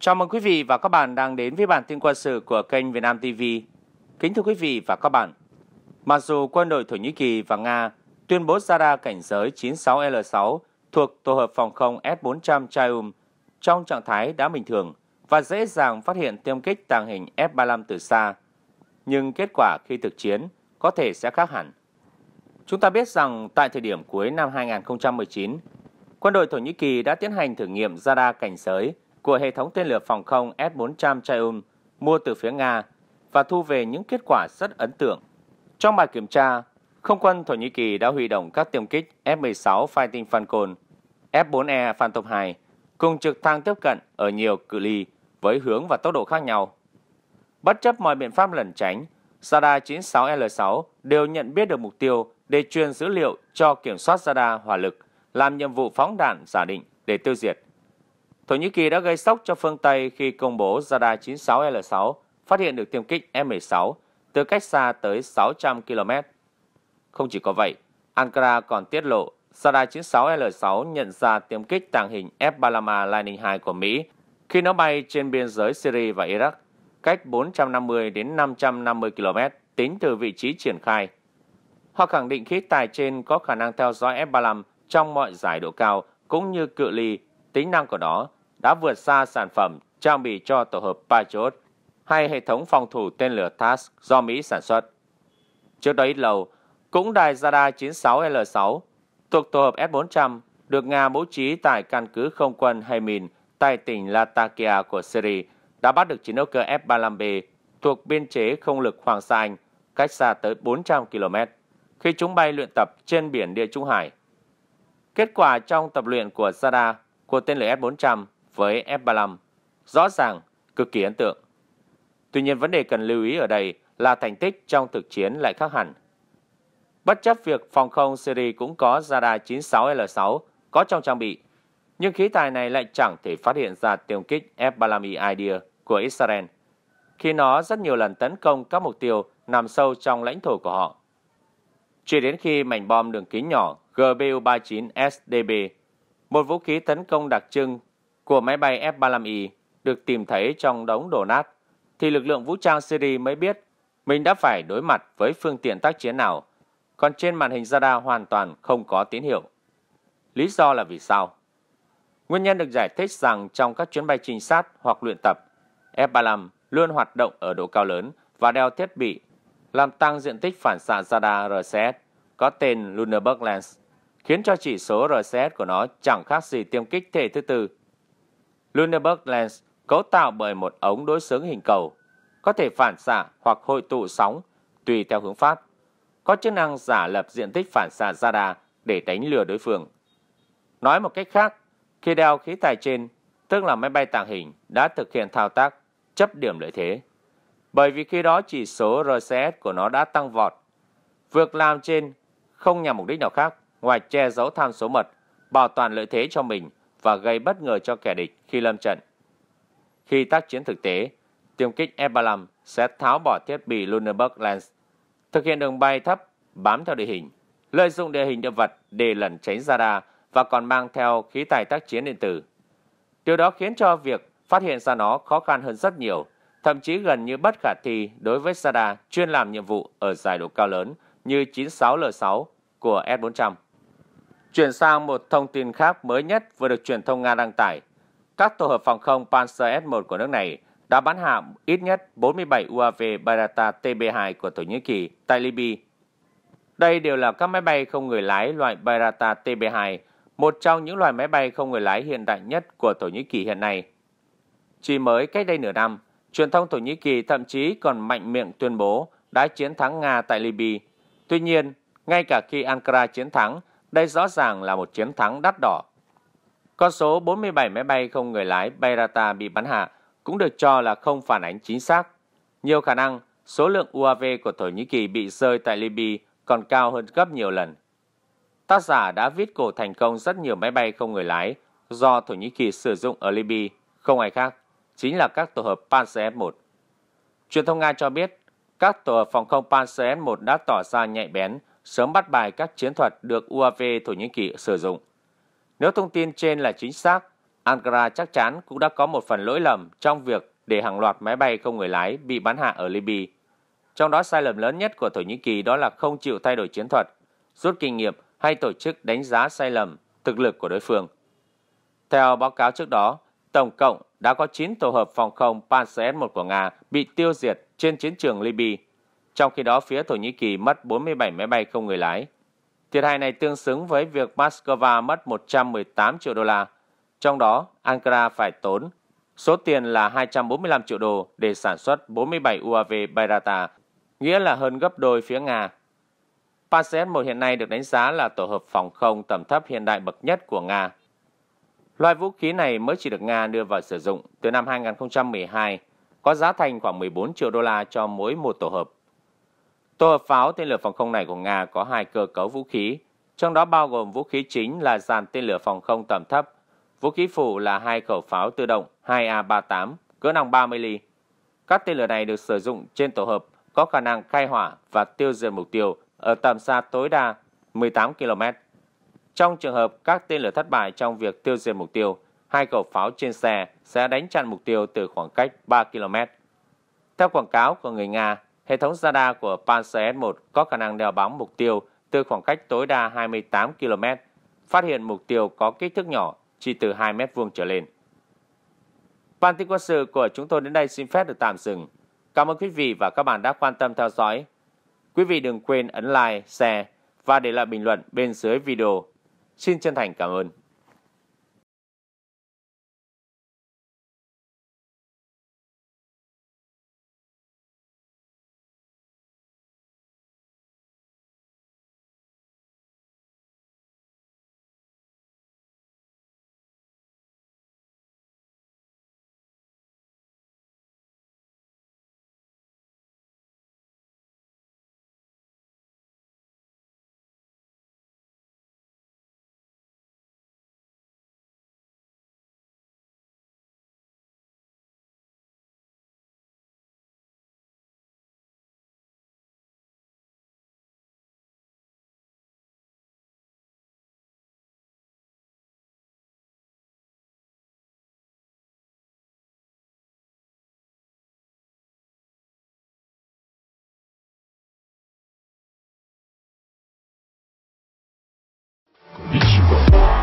Chào mừng quý vị và các bạn đang đến với bản tin quân sự của kênh Việt Nam TV. Kính thưa quý vị và các bạn, mặc dù quân đội Thổ Nhĩ Kỳ và Nga tuyên bố ra đa cảnh giới 96L6 thuộc tổ hợp phòng không S-400 Triumph trong trạng thái đã bình thường và dễ dàng phát hiện tiêm kích tàng hình F-35 từ xa, nhưng kết quả khi thực chiến có thể sẽ khác hẳn. Chúng ta biết rằng tại thời điểm cuối năm 2019, quân đội Thổ Nhĩ Kỳ đã tiến hành thử nghiệm radar cảnh giới của hệ thống tên lửa phòng không S-400 Triumph mua từ phía Nga và thu về những kết quả rất ấn tượng. Trong bài kiểm tra, không quân Thổ Nhĩ Kỳ đã huy động các tiêm kích F-16 Fighting Falcon, F-4E Phantom II cùng trực thăng tiếp cận ở nhiều cự ly với hướng và tốc độ khác nhau. Bất chấp mọi biện pháp lẩn tránh, radar 96L6 đều nhận biết được mục tiêu để truyền dữ liệu cho kiểm soát radar hỏa lực làm nhiệm vụ phóng đạn giả định để tiêu diệt. Thổ Nhĩ Kỳ đã gây sốc cho phương Tây khi công bố Zada 96L6 phát hiện được tiêm kích M16 từ cách xa tới 600 km. Không chỉ có vậy, Ankara còn tiết lộ Zada 96L6 nhận ra tiêm kích tàng hình F-35 Lightning II của Mỹ khi nó bay trên biên giới Syria và Iraq, cách 450 đến 550 km tính từ vị trí triển khai. Họ khẳng định khí tài trên có khả năng theo dõi F-35 trong mọi giải độ cao cũng như cự ly, tính năng của nó đã vượt xa sản phẩm trang bị cho tổ hợp Patriot hay hệ thống phòng thủ tên lửa TAS do Mỹ sản xuất. Trước đó ít lâu, cũng đài Zada 96L6 thuộc tổ hợp S-400 được Nga bố trí tại căn cứ không quân Haymin tại tỉnh Latakia của Syria đã bắt được chiến đấu cơ F-35B thuộc biên chế không lực Hoàng Sa Anh cách xa tới 400 km khi chúng bay luyện tập trên biển Địa Trung Hải. Kết quả trong tập luyện của Zada của tên lửa S-400 với F-35. Rõ ràng, cực kỳ ấn tượng. Tuy nhiên vấn đề cần lưu ý ở đây là thành tích trong thực chiến lại khác hẳn. Bất chấp việc phòng không Syria cũng có radar 96L6 có trong trang bị, nhưng khí tài này lại chẳng thể phát hiện ra tiêm kích F-35 Idea của Israel, khi nó rất nhiều lần tấn công các mục tiêu nằm sâu trong lãnh thổ của họ. Chỉ đến khi mảnh bom đường kính nhỏ GBU-39 SDB, một vũ khí tấn công đặc trưng của máy bay F-35I được tìm thấy trong đống đổ nát, thì lực lượng vũ trang Syria mới biết mình đã phải đối mặt với phương tiện tác chiến nào, còn trên màn hình radar hoàn toàn không có tín hiệu. Lý do là vì sao? Nguyên nhân được giải thích rằng trong các chuyến bay trinh sát hoặc luyện tập, F-35 luôn hoạt động ở độ cao lớn và đeo thiết bị, làm tăng diện tích phản xạ radar RCS có tên Lunenberg Lens, khiến cho chỉ số RCS của nó chẳng khác gì tiêm kích thể thứ tư Lunenburg lens cấu tạo bởi một ống đối xứng hình cầu, có thể phản xạ hoặc hội tụ sóng tùy theo hướng phát, có chức năng giả lập diện tích phản xạ radar để đánh lừa đối phương. Nói một cách khác, khi đeo khí tài trên, tức là máy bay tàng hình đã thực hiện thao tác chấp điểm lợi thế. Bởi vì khi đó chỉ số RCS của nó đã tăng vọt. Việc làm trên không nhằm mục đích nào khác ngoài che giấu tham số mật, bảo toàn lợi thế cho mình và gây bất ngờ cho kẻ địch khi lâm trận. Khi tác chiến thực tế, tiêm kích F-35 sẽ tháo bỏ thiết bị Lunenburg Lens, thực hiện đường bay thấp bám theo địa hình, lợi dụng địa hình địa vật để lẩn tránh radar và còn mang theo khí tài tác chiến điện tử. Điều đó khiến cho việc phát hiện ra nó khó khăn hơn rất nhiều, thậm chí gần như bất khả thi đối với radar chuyên làm nhiệm vụ ở giải độ cao lớn như 96L6 của S-400. Chuyển sang một thông tin khác mới nhất vừa được truyền thông Nga đăng tải. Các tổ hợp phòng không Panzer S-1 của nước này đã bắn hạ ít nhất 47 UAV Barata TB2 của Thổ Nhĩ Kỳ tại Libya. Đây đều là các máy bay không người lái loại Barata TB2, một trong những loại máy bay không người lái hiện đại nhất của Thổ Nhĩ Kỳ hiện nay. Chỉ mới cách đây nửa năm, truyền thông Thổ Nhĩ Kỳ thậm chí còn mạnh miệng tuyên bố đã chiến thắng Nga tại Libya. Tuy nhiên, ngay cả khi Ankara chiến thắng, đây rõ ràng là một chiến thắng đắt đỏ. Con số 47 máy bay không người lái Bayrata bị bắn hạ cũng được cho là không phản ánh chính xác. Nhiều khả năng, số lượng UAV của Thổ Nhĩ Kỳ bị rơi tại Libya còn cao hơn gấp nhiều lần. Tác giả đã viết cổ thành công rất nhiều máy bay không người lái do Thổ Nhĩ Kỳ sử dụng ở Libya, không ai khác, chính là các tổ hợp Panzer F-1. Truyền thông Nga cho biết, các tổ hợp phòng không Panzer F-1 đã tỏ ra nhạy bén sớm bắt bài các chiến thuật được UAV Thổ Nhĩ Kỳ sử dụng. Nếu thông tin trên là chính xác, Ankara chắc chắn cũng đã có một phần lỗi lầm trong việc để hàng loạt máy bay không người lái bị bắn hạ ở Libya. Trong đó sai lầm lớn nhất của Thổ Nhĩ Kỳ đó là không chịu thay đổi chiến thuật, rút kinh nghiệm hay tổ chức đánh giá sai lầm, thực lực của đối phương. Theo báo cáo trước đó, tổng cộng đã có 9 tổ hợp phòng không Panzer S-1 của Nga bị tiêu diệt trên chiến trường Libya trong khi đó, phía Thổ Nhĩ Kỳ mất 47 máy bay không người lái. Thiệt hại này tương xứng với việc Moscow mất 118 triệu đô la. Trong đó, Ankara phải tốn số tiền là 245 triệu đô để sản xuất 47 UAV Bayraktar, nghĩa là hơn gấp đôi phía Nga. Patriot-1 hiện nay được đánh giá là tổ hợp phòng không tầm thấp hiện đại bậc nhất của Nga. Loại vũ khí này mới chỉ được Nga đưa vào sử dụng từ năm 2012, có giá thành khoảng 14 triệu đô la cho mỗi một tổ hợp. Tổ hợp pháo tên lửa phòng không này của Nga có hai cơ cấu vũ khí, trong đó bao gồm vũ khí chính là dàn tên lửa phòng không tầm thấp, vũ khí phụ là hai khẩu pháo tự động 2A38 cỡ nòng 30 ly. Các tên lửa này được sử dụng trên tổ hợp có khả năng khai hỏa và tiêu diệt mục tiêu ở tầm xa tối đa 18 km. Trong trường hợp các tên lửa thất bại trong việc tiêu diệt mục tiêu, hai khẩu pháo trên xe sẽ đánh chặn mục tiêu từ khoảng cách 3 km. Theo quảng cáo của người Nga, Hệ thống radar của Panzer S-1 có khả năng đeo bám mục tiêu từ khoảng cách tối đa 28 km, phát hiện mục tiêu có kích thước nhỏ chỉ từ 2 mét vuông trở lên. Bản tin quân sự của chúng tôi đến đây xin phép được tạm dừng. Cảm ơn quý vị và các bạn đã quan tâm theo dõi. Quý vị đừng quên ấn like, share và để lại bình luận bên dưới video. Xin chân thành cảm ơn. Thank you.